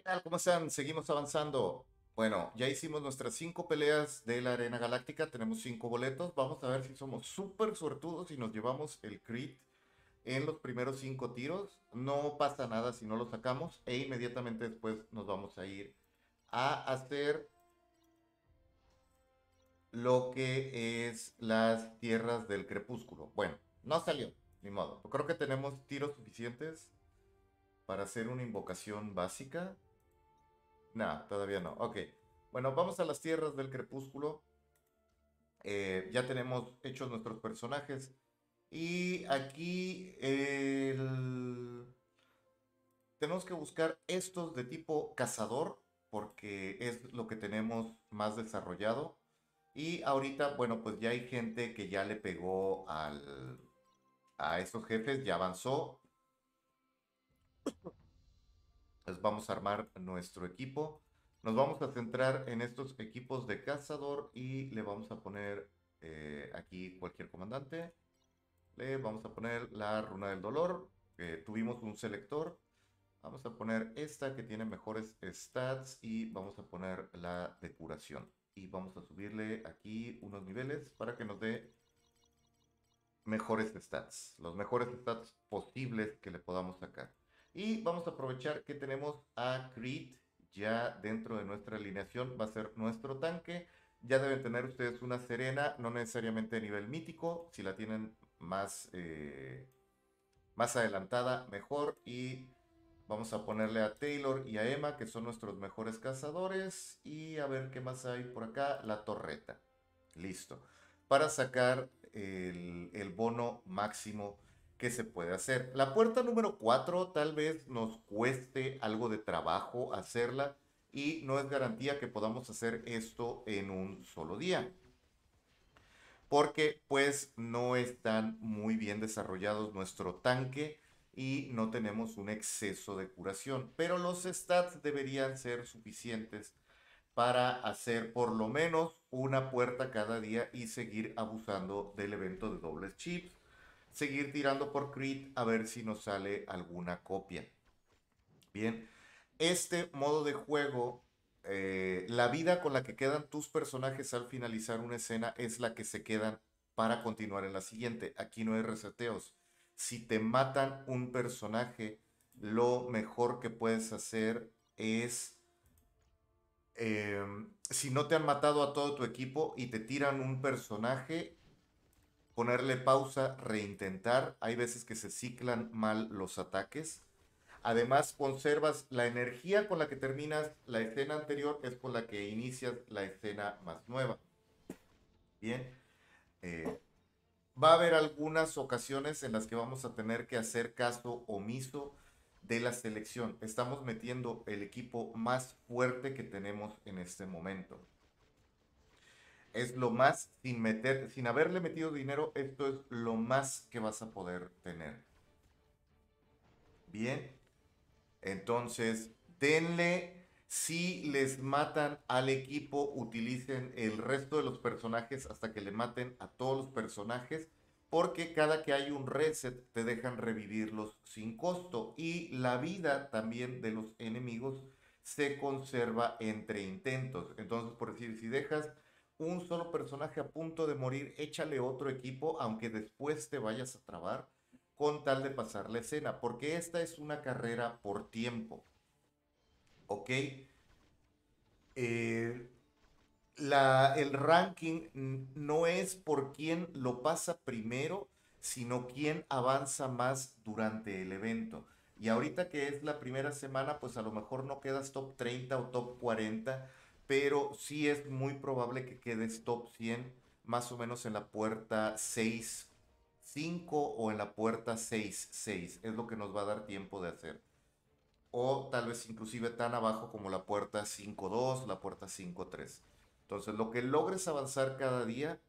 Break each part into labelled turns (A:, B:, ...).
A: ¿qué tal? ¿Cómo están? Seguimos avanzando. Bueno, ya hicimos nuestras 5 peleas de la Arena Galáctica, tenemos cinco boletos. Vamos a ver si somos súper suertudos y nos llevamos el crit en los primeros cinco tiros. No pasa nada si no lo sacamos e inmediatamente después nos vamos a ir a hacer lo que es las tierras del crepúsculo. Bueno, no salió, ni modo. Creo que tenemos tiros suficientes para hacer una invocación básica. No, todavía no. Ok. Bueno, vamos a las tierras del crepúsculo. Eh, ya tenemos hechos nuestros personajes. Y aquí tenemos que buscar estos de tipo cazador porque es lo que tenemos más desarrollado. Y ahorita, bueno, pues ya hay gente que ya le pegó al, a estos jefes, ya avanzó. Pues, vamos a armar nuestro equipo. Nos vamos a centrar en estos equipos de cazador y le vamos a poner eh, aquí cualquier comandante. Le vamos a poner la runa del dolor. Eh, tuvimos un selector. Vamos a poner esta que tiene mejores stats y vamos a poner la depuración Y vamos a subirle aquí unos niveles para que nos dé mejores stats. Los mejores stats posibles que le podamos sacar. Y vamos a aprovechar que tenemos a Creed ya dentro de nuestra alineación. Va a ser nuestro tanque. Ya deben tener ustedes una Serena, no necesariamente de nivel mítico. Si la tienen más, eh, más adelantada, mejor. Y vamos a ponerle a Taylor y a Emma, que son nuestros mejores cazadores. Y a ver qué más hay por acá. La torreta. Listo. Para sacar el bono máximo que se puede hacer. La puerta número 4 tal vez nos cueste algo de trabajo hacerla y no es garantía que podamos hacer esto en un solo día. Porque pues no están muy bien desarrollados nuestro tanque y no tenemos un exceso de curación. Pero los stats deberían ser suficientes para hacer por lo menos una puerta cada día y seguir abusando del evento de dobles chips seguir tirando por crit a ver si nos sale alguna copia. Bien, este modo de juego, eh, la vida con la que quedan tus personajes al finalizar una escena es la que se quedan para continuar en la siguiente. Aquí no hay reseteos. Si te matan un personaje, lo mejor que puedes hacer es... Em, si no te han matado a todo tu equipo y te tiran un personaje, ponerle pausa, reintentar. Hay veces que se ciclan mal los ataques. Además, conservas la energía con la que terminas la escena anterior, es con la que inicias la escena más nueva. Bien. Eh, va a haber algunas ocasiones en las que vamos a tener que hacer caso omiso de la selección. Estamos metiendo el equipo más fuerte que tenemos en este momento es lo más, sin meter, sin haberle metido dinero, esto es lo más que vas a poder tener. Bien, entonces denle, si les matan al equipo, utilicen el resto de los personajes hasta que le maten a todos los personajes, porque cada que hay un reset te dejan revivirlos sin costo y la vida también de los enemigos se conserva entre intentos. Entonces, por decir, si dejas un solo personaje a punto de morir, échale otro equipo, aunque después te vayas a trabar, con tal de pasar la escena, porque esta es una carrera por tiempo. ¿Ok? Eh, la, el ranking no es por quién lo pasa primero, sino quién avanza más durante el evento. Y ahorita que es la primera semana, pues a lo mejor no quedas top 30 o top 40, pero sí es muy probable que quede top 100 más o menos en la puerta 6, 5 o en la puerta 6, 6. Es lo que nos va a dar tiempo de hacer. O tal vez inclusive tan abajo como la puerta 5.2, la puerta 5.3. Entonces lo que logres avanzar cada día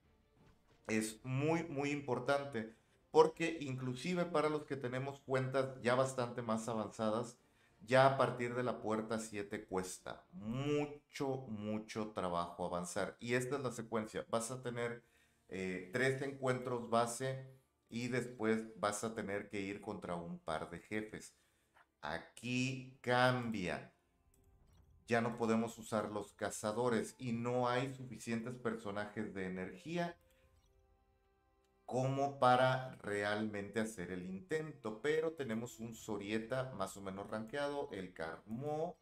A: es muy, muy importante. Porque inclusive para los que tenemos cuentas ya bastante más avanzadas, ya a partir de la puerta 7 cuesta mucho, mucho trabajo avanzar. Y esta es la secuencia. Vas a tener eh, tres encuentros base y después vas a tener que ir contra un par de jefes. Aquí cambia. Ya no podemos usar los cazadores y no hay suficientes personajes de energía como para realmente hacer el intento. Pero tenemos un Sorieta más o menos rankeado, el Carmo.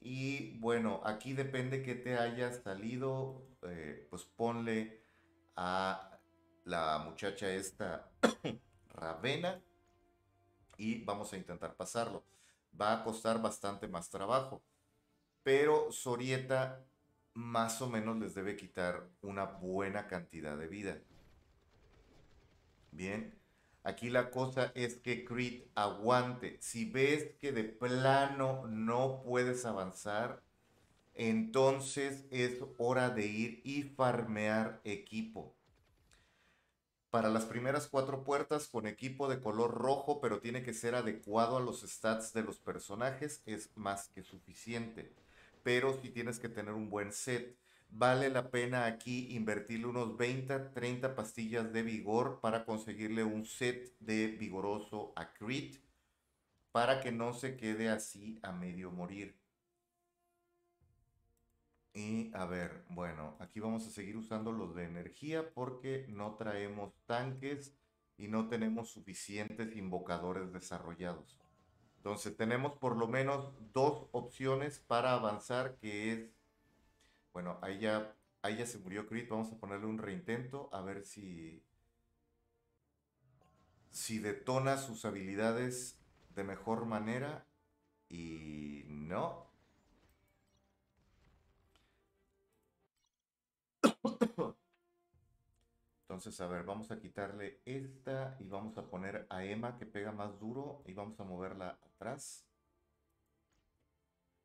A: Y bueno, aquí depende que te haya salido, eh, pues ponle a la muchacha esta Ravena y vamos a intentar pasarlo. Va a costar bastante más trabajo, pero Sorieta más o menos les debe quitar una buena cantidad de vida. Bien, aquí la cosa es que Creed aguante. Si ves que de plano no puedes avanzar, entonces es hora de ir y farmear equipo. Para las primeras cuatro puertas con equipo de color rojo, pero tiene que ser adecuado a los stats de los personajes, es más que suficiente. Pero si tienes que tener un buen set vale la pena aquí invertirle unos 20, 30 pastillas de vigor para conseguirle un set de vigoroso a para que no se quede así a medio morir. Y a ver, bueno, aquí vamos a seguir usando los de energía porque no traemos tanques y no tenemos suficientes invocadores desarrollados. Entonces tenemos por lo menos dos opciones para avanzar que es bueno, ahí ya, ahí ya se murió Creed. Vamos a ponerle un reintento a ver si. Si detona sus habilidades de mejor manera. Y no. Entonces, a ver, vamos a quitarle esta y vamos a poner a Emma que pega más duro y vamos a moverla atrás.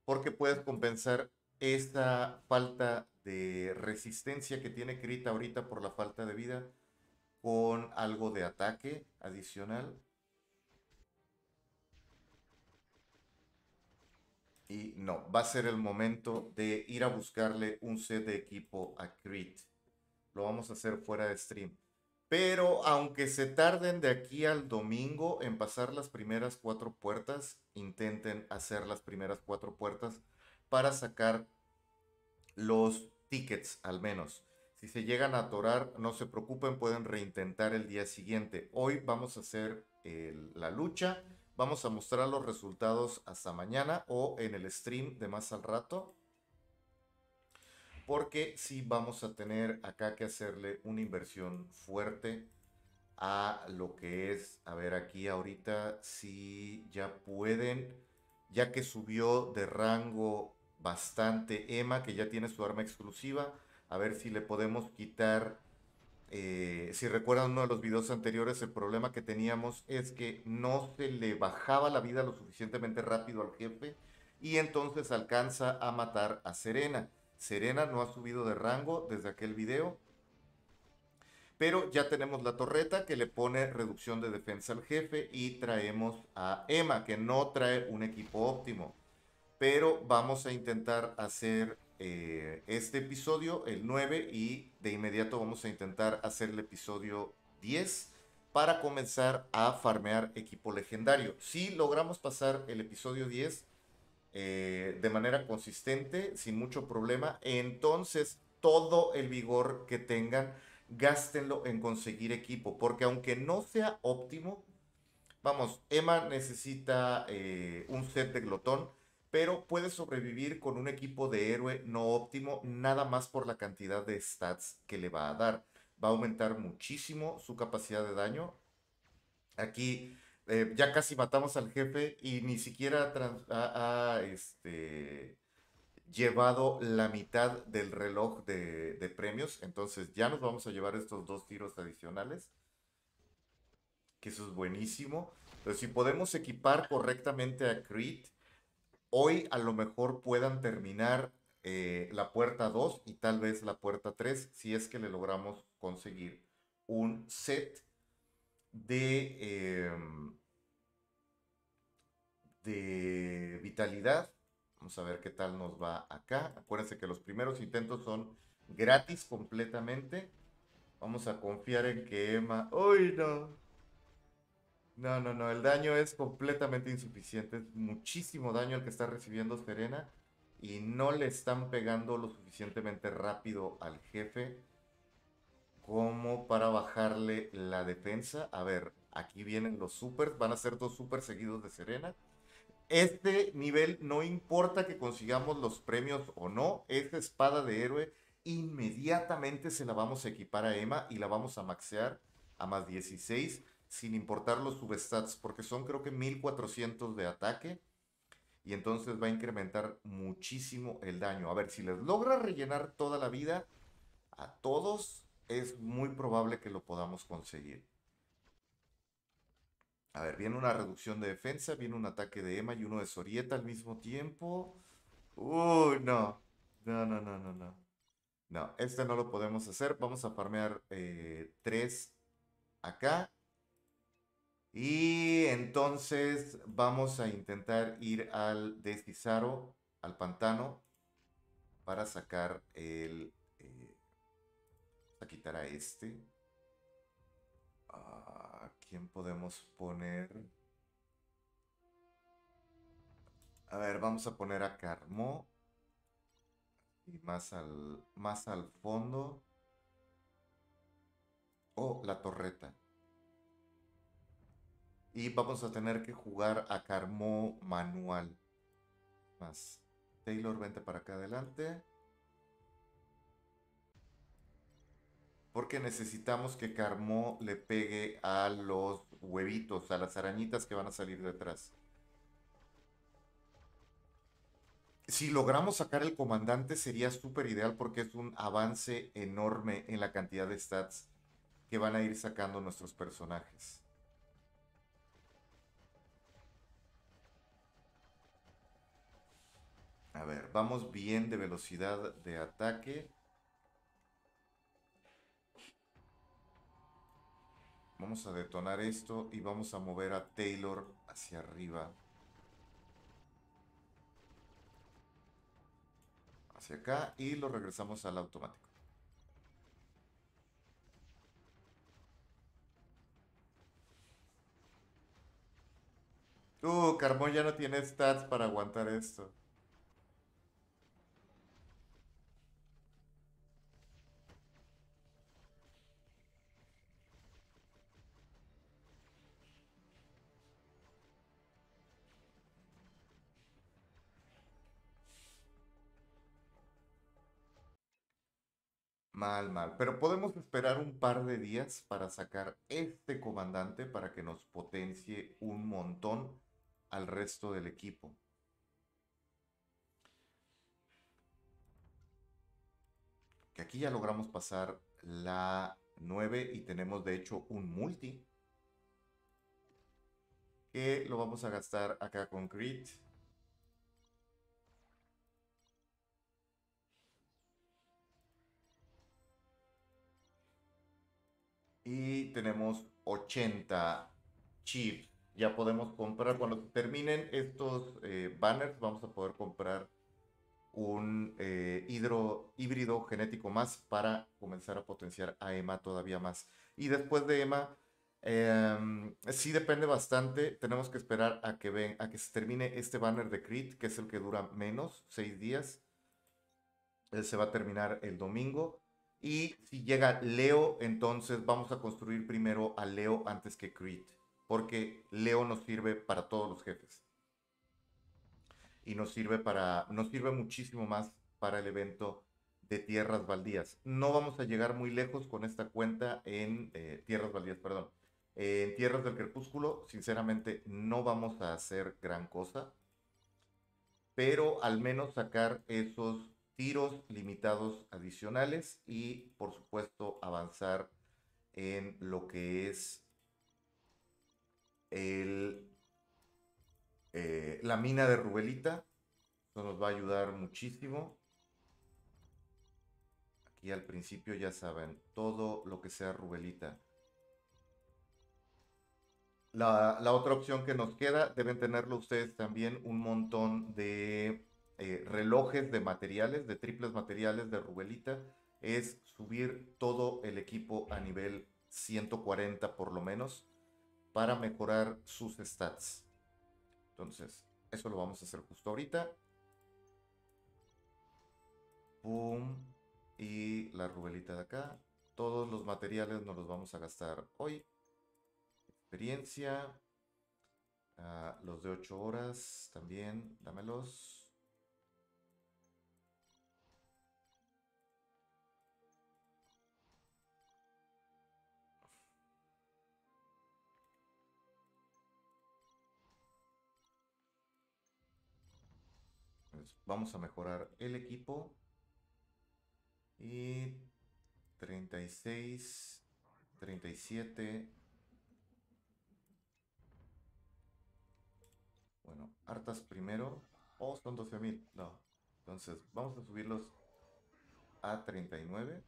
A: Porque puedes compensar esta falta de resistencia que tiene Crit ahorita por la falta de vida con algo de ataque adicional. Y no, va a ser el momento de ir a buscarle un set de equipo a Crit. Lo vamos a hacer fuera de stream. Pero aunque se tarden de aquí al domingo en pasar las primeras cuatro puertas, intenten hacer las primeras cuatro puertas para sacar los tickets al menos. Si se llegan a atorar, no se preocupen, pueden reintentar el día siguiente. Hoy vamos a hacer la lucha, vamos a mostrar los resultados hasta mañana o en el stream de más al rato. Porque si vamos a tener acá que hacerle una inversión fuerte a lo que es, a ver aquí ahorita si ya pueden, ya que subió de rango bastante Emma, que ya tiene su arma exclusiva. A ver si le podemos quitar... Eh, si recuerdan uno de los videos anteriores, el problema que teníamos es que no se le bajaba la vida lo suficientemente rápido al jefe y entonces alcanza a matar a Serena. Serena no ha subido de rango desde aquel video. Pero ya tenemos la torreta que le pone reducción de defensa al jefe y traemos a Emma, que no trae un equipo óptimo pero vamos a intentar hacer eh, este episodio, el 9, y de inmediato vamos a intentar hacer el episodio 10 para comenzar a farmear equipo legendario. Si logramos pasar el episodio 10 eh, de manera consistente, sin mucho problema, entonces todo el vigor que tengan, gástenlo en conseguir equipo, porque aunque no sea óptimo, vamos, Emma necesita eh, un set de glotón, pero puede sobrevivir con un equipo de héroe no óptimo nada más por la cantidad de stats que le va a dar. Va a aumentar muchísimo su capacidad de daño. Aquí eh, ya casi matamos al jefe y ni siquiera ha, este, llevado la mitad del reloj de, de premios. Entonces ya nos vamos a llevar estos dos tiros adicionales. Que eso es buenísimo. Pero si podemos equipar correctamente a Creed, hoy a lo mejor puedan terminar eh, la puerta 2 y tal vez la puerta 3 si es que le logramos conseguir un set de, em, de vitalidad. Vamos a ver qué tal nos va acá. Acuérdense que los primeros intentos son gratis completamente. Vamos a confiar en que Emma... ¡Uy, no! No, no, no, el daño es completamente insuficiente, es muchísimo daño el que está recibiendo Serena y no le están pegando lo suficientemente rápido al jefe como para bajarle la defensa. A ver, aquí vienen los supers, van a ser dos supers seguidos de Serena. Este nivel no importa que consigamos los premios o no, esta espada de héroe inmediatamente se la vamos a equipar a Emma y la vamos a maxear a más 16 sin importar los substats, porque son creo que 1400 de ataque y entonces va a incrementar muchísimo el daño. A ver, si les logra rellenar toda la vida a todos, es muy probable que lo podamos conseguir. A ver, viene una reducción de defensa, viene un ataque de Emma y uno de Sorieta al mismo tiempo. Uy, no. No, no, no, no, no. No, este no lo podemos hacer. Vamos a farmear eh, tres acá y entonces vamos a intentar ir al desizarro al pantano, para sacar el... Eh, a quitar a este. ¿A ah, quién podemos poner? A ver, vamos a poner a Carmo. Y más al, más al fondo. Oh, la torreta. Y vamos a tener que jugar a Carmo manual. Más. Taylor, vente para acá adelante. Porque necesitamos que Carmo le pegue a los huevitos, a las arañitas que van a salir detrás. Si logramos sacar el comandante sería súper ideal porque es un avance enorme en la cantidad de stats que van a ir sacando nuestros personajes. A ver, vamos bien de velocidad de ataque. Vamos a detonar esto y vamos a mover a Taylor hacia arriba. Hacia acá y lo regresamos al automático. Uh, Carmón ya no tiene stats para aguantar esto. mal, mal. Pero podemos esperar un par de días para sacar este comandante para que nos potencie un montón al resto del equipo. Que aquí ya logramos pasar la 9 y tenemos de hecho un multi. Que lo vamos a gastar acá con Crit. y tenemos 80 chips. Ya podemos comprar, cuando terminen estos eh, banners, vamos a poder comprar un eh, hidro, híbrido genético más para comenzar a potenciar a Emma todavía más. Y después de Emma. eh, sí depende bastante. Tenemos que esperar a que, ven, a que se termine este banner de Crit, que es el que dura menos, 6 días. Él se va a terminar el domingo. Y si llega Leo, entonces vamos a construir primero a Leo antes que Creed. Porque Leo nos sirve para todos los jefes. Y nos sirve para. Nos sirve muchísimo más para el evento de tierras baldías. No vamos a llegar muy lejos con esta cuenta en eh, tierras baldías, perdón. en tierras del crepúsculo, sinceramente, no vamos a hacer gran cosa. Pero al menos sacar esos tiros limitados adicionales y por supuesto avanzar en lo que es eh, la mina de Rubelita. Eso nos va a ayudar muchísimo. Aquí al principio ya saben, todo lo que sea Rubelita. la otra opción que nos queda, deben tenerlo ustedes también un montón de eh, relojes de materiales, de triples materiales de Rubelita, es subir todo el equipo a nivel 140 por lo menos para mejorar sus stats. Entonces, eso lo vamos a hacer justo ahorita. Boom Y la rubelita de acá. Todos los materiales nos los vamos a gastar hoy. Experiencia. Ah, los de 8 horas también, dámelos. Vamos a mejorar el equipo. Y 36, 37. Bueno, hartas primero. Oh, son 12.000. No. Entonces, vamos a subirlos a 39.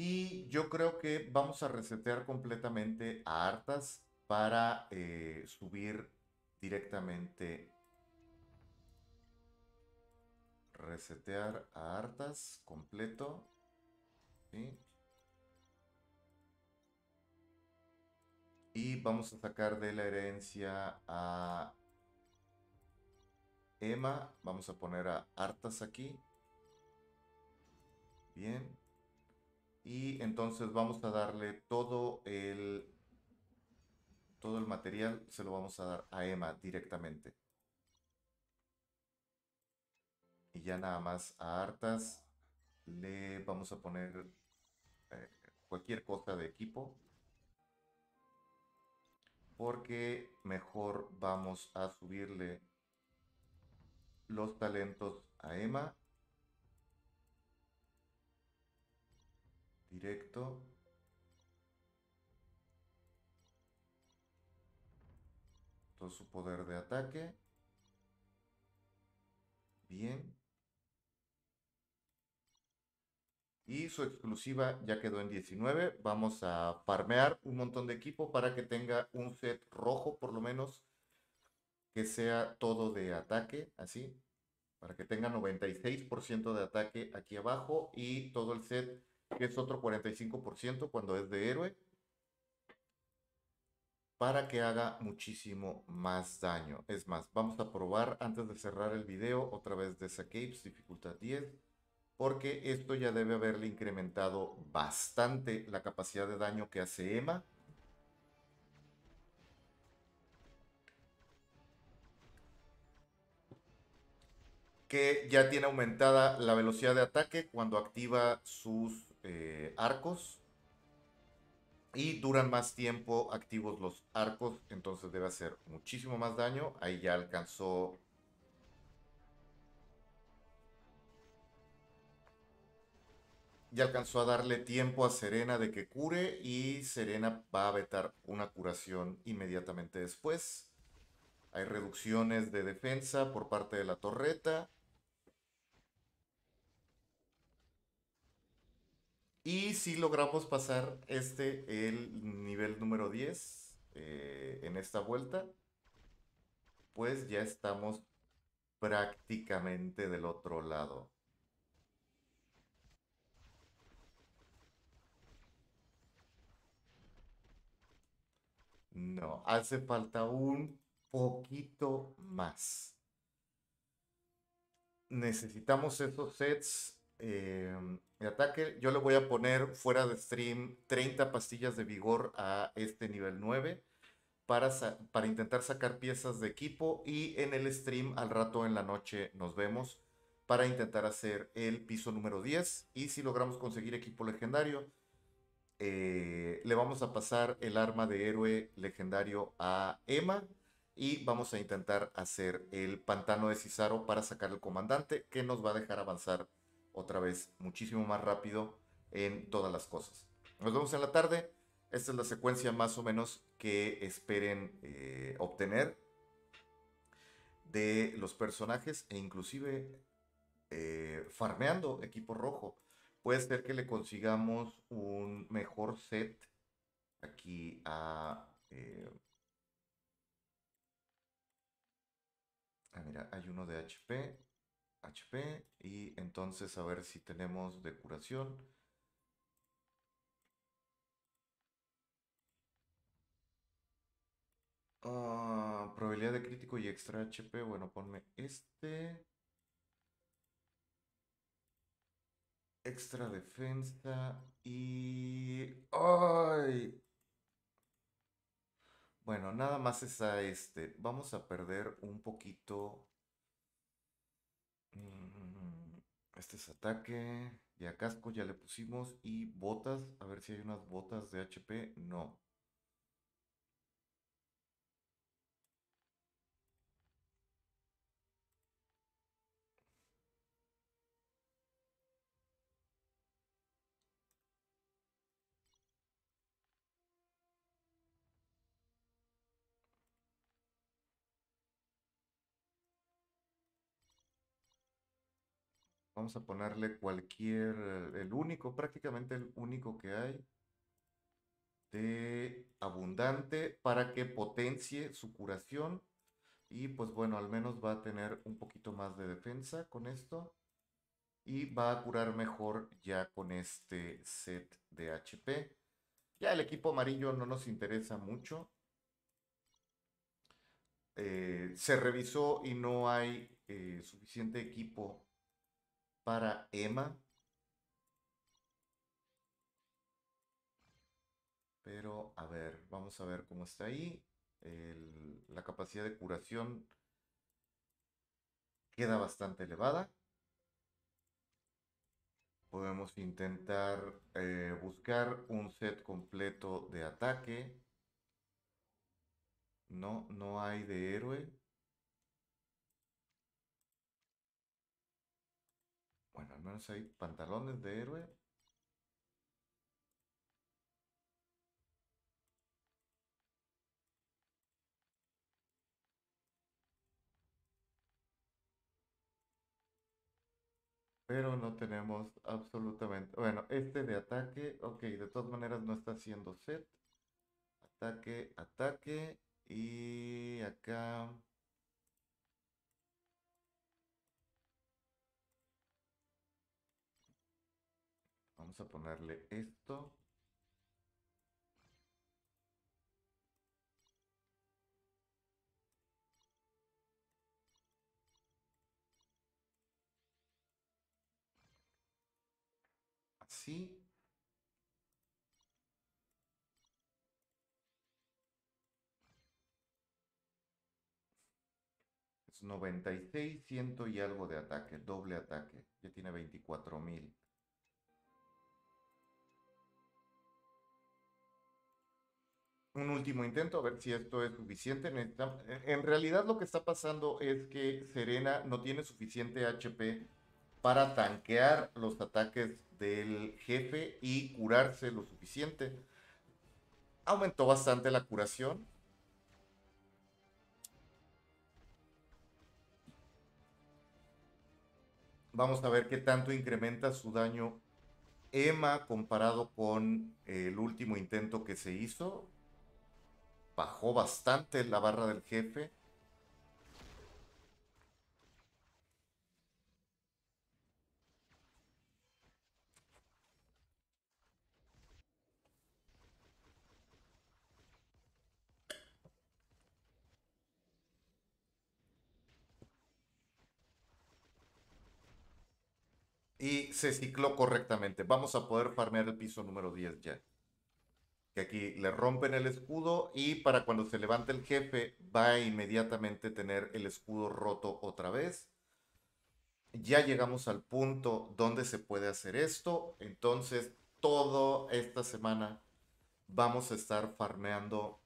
A: Y yo creo que vamos a resetear completamente a Artas para eh, subir directamente. Resetear a Artas completo. Y vamos a sacar de la herencia a Emma. Vamos a poner a Artas aquí. Bien y entonces vamos a darle todo el, todo el material, se lo vamos a dar a Emma directamente. Y ya nada más a Artas le vamos a poner eh, cualquier cosa de equipo. Porque mejor vamos a subirle los talentos a Emma directo. Todo su poder de ataque. Bien. Y su exclusiva ya quedó en 19. Vamos a farmear un montón de equipo para que tenga un set rojo por lo menos. Que sea todo de ataque, así. Para que tenga 96% de ataque aquí abajo y todo el set que es otro 45% cuando es de héroe, para que haga muchísimo más daño. Es más, vamos a probar antes de cerrar el video otra vez de Sacapes. dificultad 10, porque esto ya debe haberle incrementado bastante la capacidad de daño que hace Emma. que ya tiene aumentada la velocidad de ataque cuando activa sus eh, arcos y duran más tiempo activos los arcos, entonces debe hacer muchísimo más daño. Ahí ya alcanzó... Ya alcanzó a darle tiempo a Serena de que cure y Serena va a vetar una curación inmediatamente después. Hay reducciones de defensa por parte de la torreta. Y si logramos pasar este, el nivel número 10 eh, en esta vuelta. Pues ya estamos prácticamente del otro lado. No, hace falta un poquito más. Necesitamos esos sets eh, em, de ataque. Yo le voy a poner fuera de stream 30 pastillas de vigor a este nivel 9 para, para intentar sacar piezas de equipo y en el stream al rato en la noche nos vemos para intentar hacer el piso número 10 y si logramos conseguir equipo legendario eh, le vamos a pasar el arma de héroe legendario a Emma y vamos a intentar hacer el pantano de Cizaro para sacar el comandante que nos va a dejar avanzar otra vez muchísimo más rápido en todas las cosas. Nos vemos en la tarde. Esta es la secuencia más o menos que esperen eh, obtener de los personajes e inclusive eh, farmeando equipo rojo. Puede ser que le consigamos un mejor set aquí a... Eh, ah, mira, hay uno de HP. HP. Y entonces a ver si tenemos de curación. Ah, probabilidad de crítico y extra HP. Bueno, ponme este. Extra defensa y... ¡Ay! Bueno, nada más es a este. Vamos a perder un poquito Mm, este es ataque. Ya casco ya le pusimos. Y botas. A ver si hay unas botas de HP. No. Vamos a ponerle cualquier, el único, prácticamente el único que hay de abundante para que potencie su curación. Y pues bueno, al menos va a tener un poquito más de defensa con esto. Y va a curar mejor ya con este set de HP. Ya el equipo amarillo no nos interesa mucho. Eh, se revisó y no hay eh, suficiente equipo para Emma. Pero a ver, vamos a ver cómo está ahí. la capacidad de curación queda bastante elevada. Podemos intentar eh, buscar un set completo de ataque. No, no hay de héroe. hay pantalones de héroe. Pero no tenemos absolutamente... Bueno, este de ataque, ok, de todas maneras no está haciendo set. Ataque, ataque. Y acá... Vamos a ponerle esto. Así. Es 96, 100 y algo de ataque, doble ataque. Ya tiene 24.000. un último intento, a ver si esto es suficiente. En realidad lo que está pasando es que Serena no tiene suficiente HP para tanquear los ataques del jefe y curarse lo suficiente. Aumentó bastante la curación. Vamos a ver qué tanto incrementa su daño Emma comparado con el último intento que se hizo. Bajó bastante la barra del jefe. y se cicló correctamente. Vamos a poder farmear el piso número 10 ya aquí le rompen el escudo y para cuando se levante el jefe va a inmediatamente tener el escudo roto otra vez. Ya llegamos al punto donde se puede hacer esto, entonces toda esta semana vamos a estar farmeando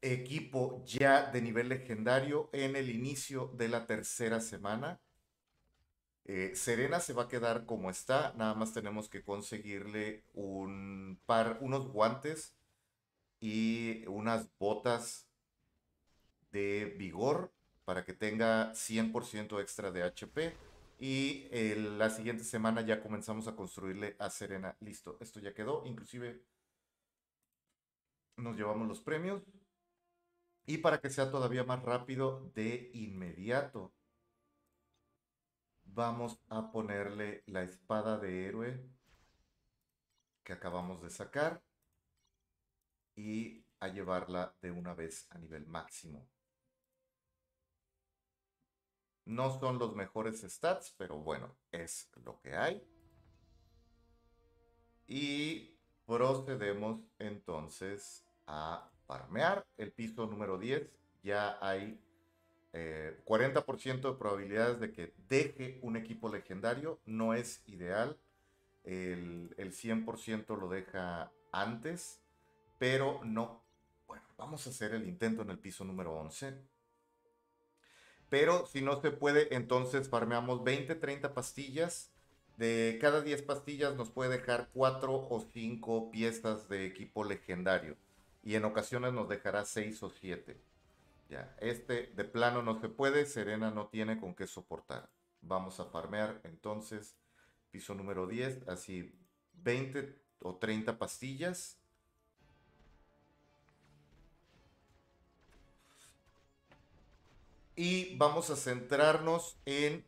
A: equipo ya de nivel legendario en el inicio de la tercera semana. Eh, Serena se va a quedar como está, nada más tenemos que conseguirle un par, unos guantes y unas botas de vigor para que tenga 100% extra de HP. Y eh, la siguiente semana ya comenzamos a construirle a Serena. Listo, esto ya quedó. Inclusive nos llevamos los premios. Y para que sea todavía más rápido, de inmediato vamos a ponerle la espada de héroe que acabamos de sacar y a llevarla de una vez a nivel máximo. No son los mejores stats, pero bueno, es lo que hay. Y procedemos entonces a farmear el piso número 10. Ya hay 40% eh, de probabilidades de que deje un equipo legendario, no es ideal. El, 100% lo deja antes, pero no. Bueno, vamos a hacer el intento en el piso número 11. Pero si no se puede, entonces farmeamos 20, 30 pastillas. De cada 10 pastillas nos puede dejar 4 o 5 piezas de equipo legendario. Y en ocasiones nos dejará 6 o 7 este de plano no se puede, Serena no tiene con qué soportar. Vamos a farmear entonces piso número 10, así 20 o 30 pastillas. Y vamos a centrarnos en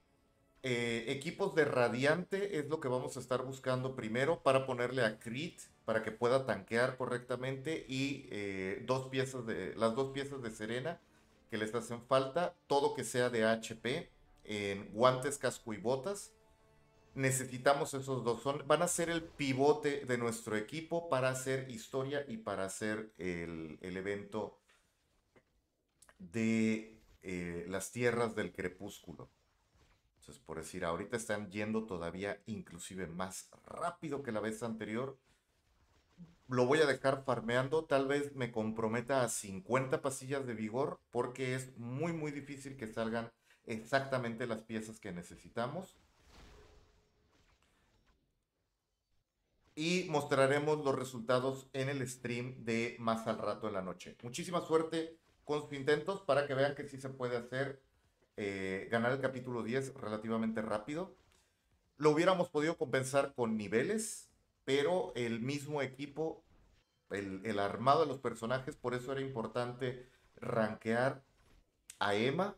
A: eh, equipos de radiante, es lo que vamos a estar buscando primero para ponerle a Crit para que pueda tanquear correctamente y eh, dos piezas de, las dos piezas de Serena que les hacen falta, todo que sea de HP, en guantes, casco y botas. Necesitamos esos dos, van a ser el pivote de nuestro equipo para hacer historia y para hacer el, evento de eh, las tierras del crepúsculo. Entonces, por decir, ahorita están yendo todavía inclusive más rápido que la vez anterior lo voy a dejar farmeando, tal vez me comprometa a 50 pasillas de vigor porque es muy muy difícil que salgan exactamente las piezas que necesitamos. Y mostraremos los resultados en el stream de más al rato en la noche. Muchísima suerte con sus intentos para que vean que sí se puede hacer eh, ganar el capítulo 10 relativamente rápido. Lo hubiéramos podido compensar con niveles, pero el mismo equipo, el, armado de los personajes, por eso era importante rankear a Emma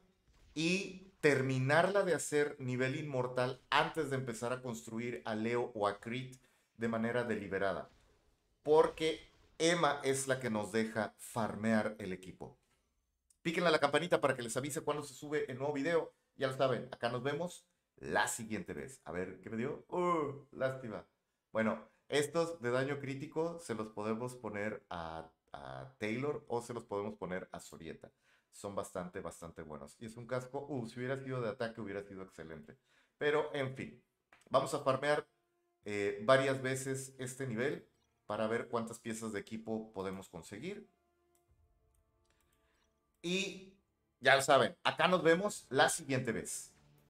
A: y terminarla de hacer nivel inmortal antes de empezar a construir a Leo o a Crit de manera deliberada. Porque Emma es la que nos deja farmear el equipo. Píquenle a la campanita para que les avise cuando se sube el nuevo video. Ya lo saben, acá nos vemos la siguiente vez. A ver, ¿qué me dio? Uh, lástima. Bueno, estos de daño crítico se los podemos poner a, Taylor o se los podemos poner a Sorieta. Son bastante, bastante buenos. Y es un casco, uh, si hubiera sido de ataque hubiera sido excelente. Pero en fin, vamos a farmear eh, varias veces este nivel para ver cuántas piezas de equipo podemos conseguir. Y ya lo saben, acá nos vemos la siguiente vez.